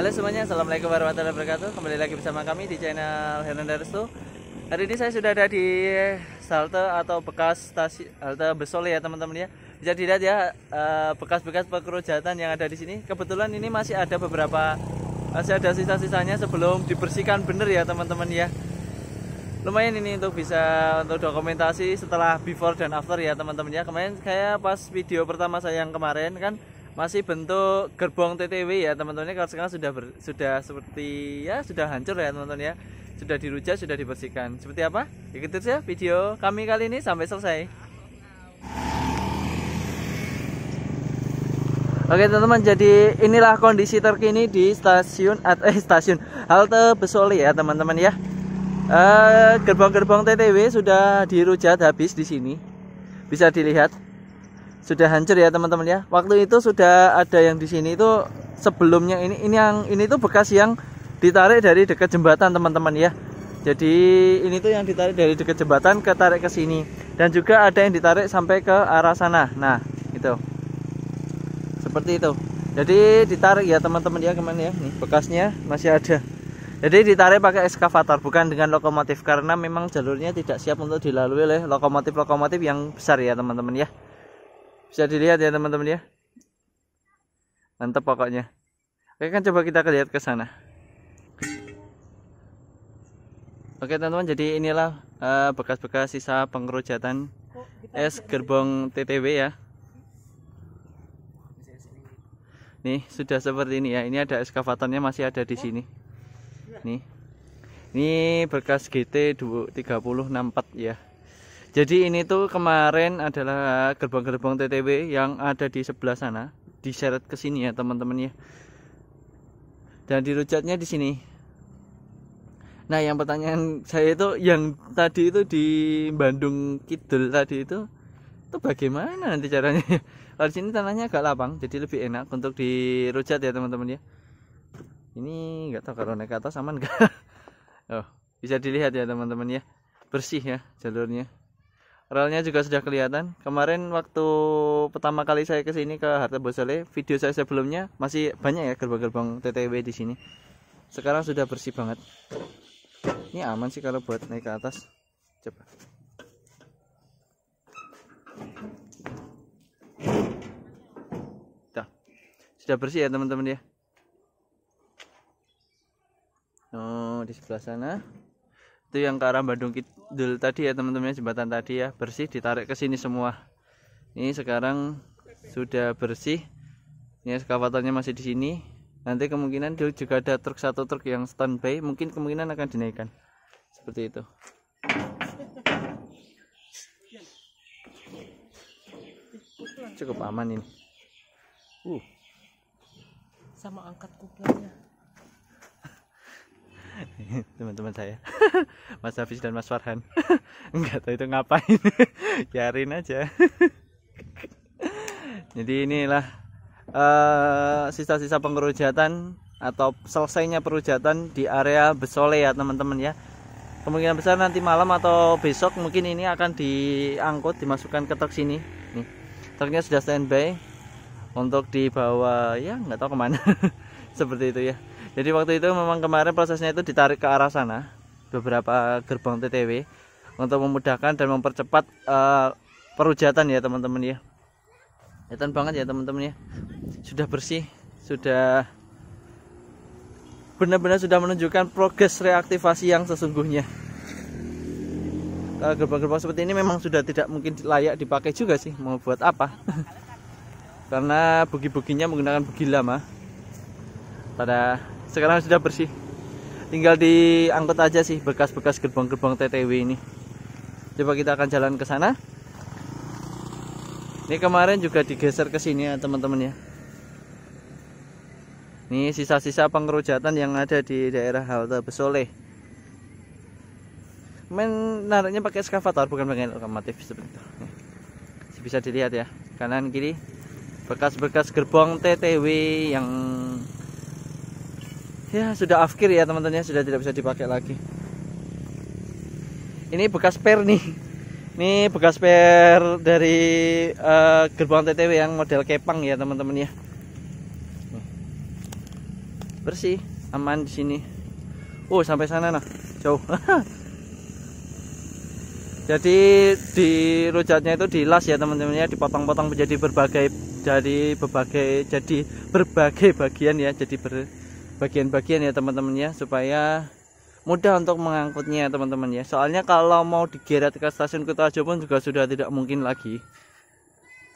Halo semuanya, Assalamualaikum warahmatullahi wabarakatuh Kembali lagi bersama kami di channel Hernan Darsto Hari ini saya sudah ada di Salto atau bekas stasi, halte Besol ya teman-teman ya Bisa dilihat ya eh, bekas-bekas pekerjaan yang ada di sini Kebetulan ini masih ada beberapa Masih ada sisa-sisanya sebelum dibersihkan bener ya teman-teman ya lumayan ini untuk bisa untuk dokumentasi setelah before dan after ya teman-teman ya kemarin kayak pas video pertama saya yang kemarin kan masih bentuk gerbong TTW ya teman-teman kalau sekarang sudah ber, sudah seperti ya sudah hancur ya teman-teman ya sudah dirujak sudah dibersihkan seperti apa ikuti ya video kami kali ini sampai selesai Oke teman-teman jadi inilah kondisi terkini di stasiun eh stasiun halte Besoli ya teman-teman ya eh, gerbong-gerbong uh, TTW sudah dirujak habis di sini bisa dilihat sudah hancur ya teman-teman ya waktu itu sudah ada yang di sini itu sebelumnya ini ini yang ini tuh bekas yang ditarik dari dekat jembatan teman-teman ya jadi ini tuh yang ditarik dari dekat jembatan ke tarik ke sini dan juga ada yang ditarik sampai ke arah sana nah itu seperti itu jadi ditarik ya teman-teman ya kemana ya nih bekasnya masih ada jadi ditarik pakai ekskavator bukan dengan lokomotif karena memang jalurnya tidak siap untuk dilalui oleh lokomotif-lokomotif yang besar ya teman-teman ya bisa dilihat ya teman-teman ya mantap pokoknya oke kan coba kita lihat ke sana oke teman-teman jadi inilah eh, bekas-bekas uh, sisa pengerujatan es gerbong TTW ya nih sudah seperti ini ya ini ada eskavatornya masih ada di sini nih ini berkas GT 3064 ya jadi ini tuh kemarin adalah gerbang-gerbang TTW yang ada di sebelah sana, diseret ke sini ya teman-teman ya. Dan dirujatnya di sini. Nah, yang pertanyaan saya itu yang tadi itu di Bandung Kidul tadi itu itu bagaimana nanti caranya? Kalau di sini tanahnya agak lapang, jadi lebih enak untuk dirujat ya teman-teman ya. Ini nggak tahu kalau naik atas aman nggak? Oh, bisa dilihat ya teman-teman ya, bersih ya jalurnya relnya juga sudah kelihatan kemarin waktu pertama kali saya ke sini ke Harta Bosale video saya sebelumnya masih banyak ya gerbang-gerbang TTW di sini sekarang sudah bersih banget ini aman sih kalau buat naik ke atas coba Dah. sudah bersih ya teman-teman ya oh di sebelah sana itu yang ke arah Bandung Kidul tadi ya teman-teman jembatan tadi ya bersih ditarik ke sini semua ini sekarang sudah bersih ini eskavatornya masih di sini nanti kemungkinan dulu juga ada truk satu truk yang standby mungkin kemungkinan akan dinaikkan seperti itu cukup aman ini uh sama angkat kuburnya teman-teman saya Mas Hafiz dan Mas Farhan nggak tahu itu ngapain biarin aja jadi inilah eh, sisa-sisa uh, pengerujatan atau selesainya perujatan di area Besole ya teman-teman ya kemungkinan besar nanti malam atau besok mungkin ini akan diangkut dimasukkan ke truk sini nih truknya sudah standby untuk dibawa ya nggak tahu kemana seperti itu ya jadi waktu itu memang kemarin prosesnya itu ditarik ke arah sana beberapa gerbang TTW untuk memudahkan dan mempercepat uh, perujatan ya teman-teman ya kelihatan banget ya teman-teman ya sudah bersih sudah benar-benar sudah menunjukkan progres reaktivasi yang sesungguhnya kalau eh, gerbang-gerbang seperti ini memang sudah tidak mungkin layak dipakai juga sih mau buat apa karena bugi-buginya menggunakan bugi lama pada sekarang sudah bersih tinggal diangkut aja sih bekas-bekas gerbong-gerbong TTW ini coba kita akan jalan ke sana ini kemarin juga digeser ke sini ya teman-teman ya ini sisa-sisa pengerujatan yang ada di daerah halte Besole main naruhnya pakai eskavator bukan pakai lokomotif seperti itu bisa dilihat ya kanan kiri bekas-bekas gerbong TTW yang ya sudah afkir ya teman-teman ya sudah tidak bisa dipakai lagi ini bekas per nih ini bekas per dari uh, gerbang TTW yang model kepang ya teman-teman ya bersih aman di sini oh sampai sana nah jauh jadi di rujaknya itu di las ya teman-teman ya dipotong-potong menjadi berbagai dari berbagai jadi berbagai bagian ya jadi ber bagian-bagian ya teman-teman ya supaya mudah untuk mengangkutnya teman-teman ya soalnya kalau mau digeret ke stasiun kota pun juga sudah tidak mungkin lagi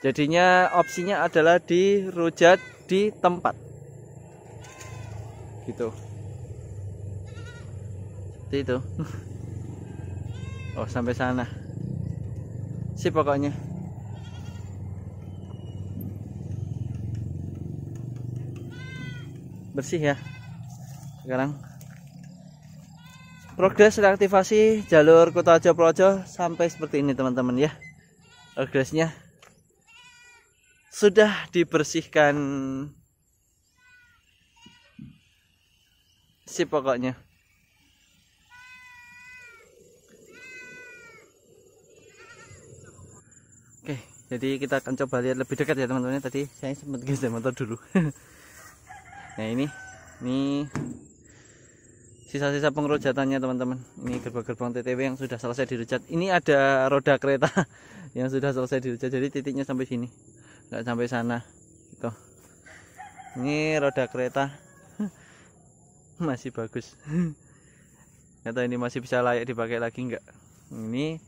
jadinya opsinya adalah dirujat di tempat gitu seperti itu oh sampai sana sih pokoknya bersih ya sekarang progres reaktivasi jalur kota Projo sampai seperti ini teman-teman ya progresnya sudah dibersihkan si pokoknya oke jadi kita akan coba lihat lebih dekat ya teman-teman ya. tadi saya sempat geser motor dulu nah ini ini sisa-sisa pengerucatannya teman-teman ini gerbang-gerbang TTW yang sudah selesai dirujat ini ada roda kereta yang sudah selesai dirujat jadi titiknya sampai sini nggak sampai sana gitu ini roda kereta masih bagus Nyata ini masih bisa layak dipakai lagi nggak ini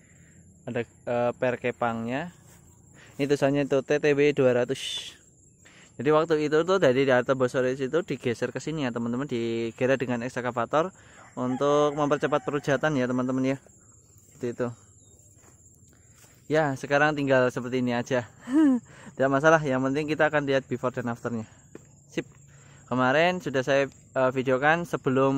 ada uh, eh, per kepangnya ini tulisannya itu TTW 200 jadi waktu itu tuh dari atas Bosoris itu digeser ke sini ya teman-teman digeret dengan ekskavator untuk mempercepat perujatan ya teman-teman ya seperti itu ya sekarang tinggal seperti ini aja tidak masalah yang penting kita akan lihat before dan afternya sip kemarin sudah saya uh, videokan sebelum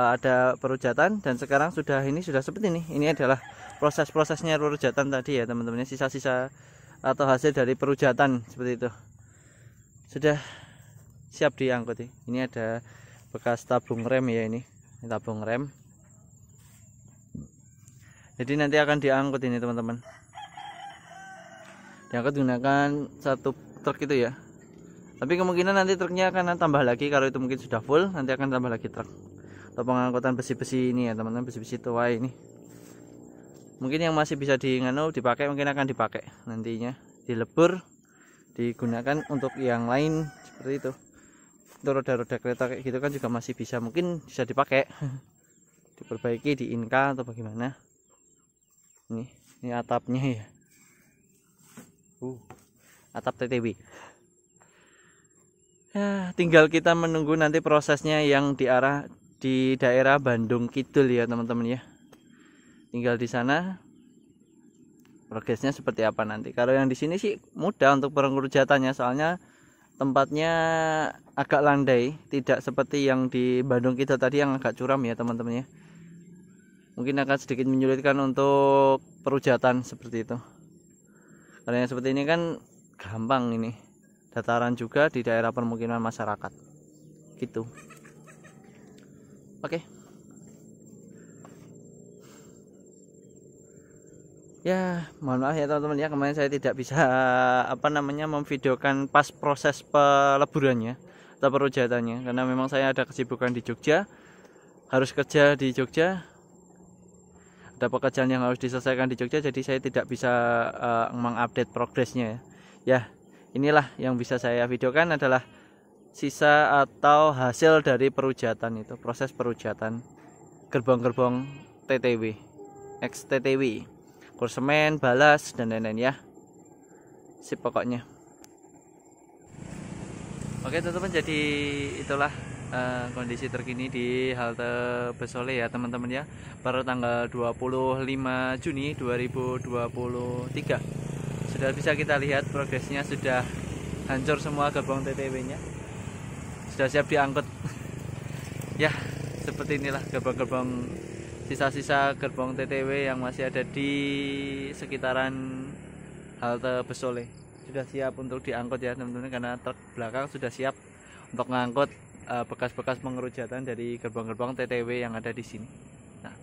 uh, ada perujatan dan sekarang sudah ini sudah seperti ini ini adalah proses-prosesnya perujatan tadi ya teman-teman ya. sisa-sisa atau hasil dari perujatan seperti itu sudah siap diangkut ini ada bekas tabung rem ya ini, ini tabung rem jadi nanti akan diangkut ini teman-teman diangkut gunakan satu truk itu ya tapi kemungkinan nanti truknya akan tambah lagi kalau itu mungkin sudah full nanti akan tambah lagi truk atau pengangkutan besi-besi ini ya teman-teman besi-besi tua ini mungkin yang masih bisa di dipakai mungkin akan dipakai nantinya dilebur digunakan untuk yang lain seperti itu untuk roda-roda kereta kayak gitu kan juga masih bisa mungkin bisa dipakai diperbaiki di inka atau bagaimana ini ini atapnya ya uh atap TTW ya, tinggal kita menunggu nanti prosesnya yang di arah di daerah Bandung Kidul ya teman-teman ya tinggal di sana progresnya seperti apa nanti kalau yang di sini sih mudah untuk pengurjatannya soalnya tempatnya agak landai tidak seperti yang di Bandung kita tadi yang agak curam ya teman-teman ya mungkin akan sedikit menyulitkan untuk perujatan seperti itu kalau yang seperti ini kan gampang ini dataran juga di daerah permukiman masyarakat gitu oke okay. ya mohon maaf ya teman-teman ya kemarin saya tidak bisa apa namanya memvideokan pas proses peleburannya atau perujatannya karena memang saya ada kesibukan di Jogja harus kerja di Jogja ada pekerjaan yang harus diselesaikan di Jogja jadi saya tidak bisa uh, mengupdate progresnya ya. ya inilah yang bisa saya videokan adalah sisa atau hasil dari perujatan itu proses perujatan gerbong-gerbong TTW XTTW semen balas dan lain-lain ya si pokoknya oke teman-teman jadi itulah uh, kondisi terkini di halte Besole ya teman-teman ya per tanggal 25 Juni 2023 sudah bisa kita lihat progresnya sudah hancur semua gerbong TTW nya sudah siap diangkut ya seperti inilah gerbong-gerbong sisa-sisa gerbong TTW yang masih ada di sekitaran halte Besole sudah siap untuk diangkut ya teman-teman karena truk belakang sudah siap untuk mengangkut eh, bekas-bekas pengerujatan dari gerbong-gerbong TTW yang ada di sini. Nah,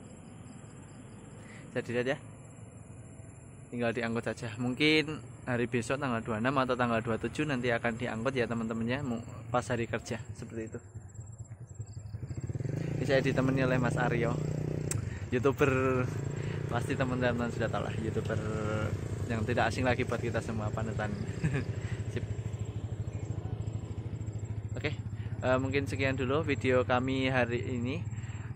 saja dilihat ya, tinggal diangkut saja. Mungkin hari besok tanggal 26 atau tanggal 27 nanti akan diangkut ya teman-temannya pas hari kerja seperti itu. Ini saya ditemani oleh Mas Aryo youtuber pasti teman-teman sudah tahu lah youtuber yang tidak asing lagi buat kita semua panutan sip oke okay. uh, eh, mungkin sekian dulu video kami hari ini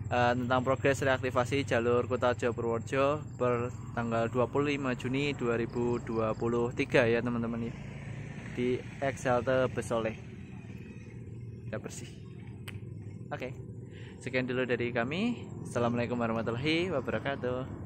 uh, tentang progres reaktivasi jalur Kota Jawa Purworejo per tanggal 25 Juni 2023 ya teman-teman ya di Exhalte Besoleh sudah bersih oke okay. Sekian dulu dari kami. Assalamualaikum warahmatullahi wabarakatuh.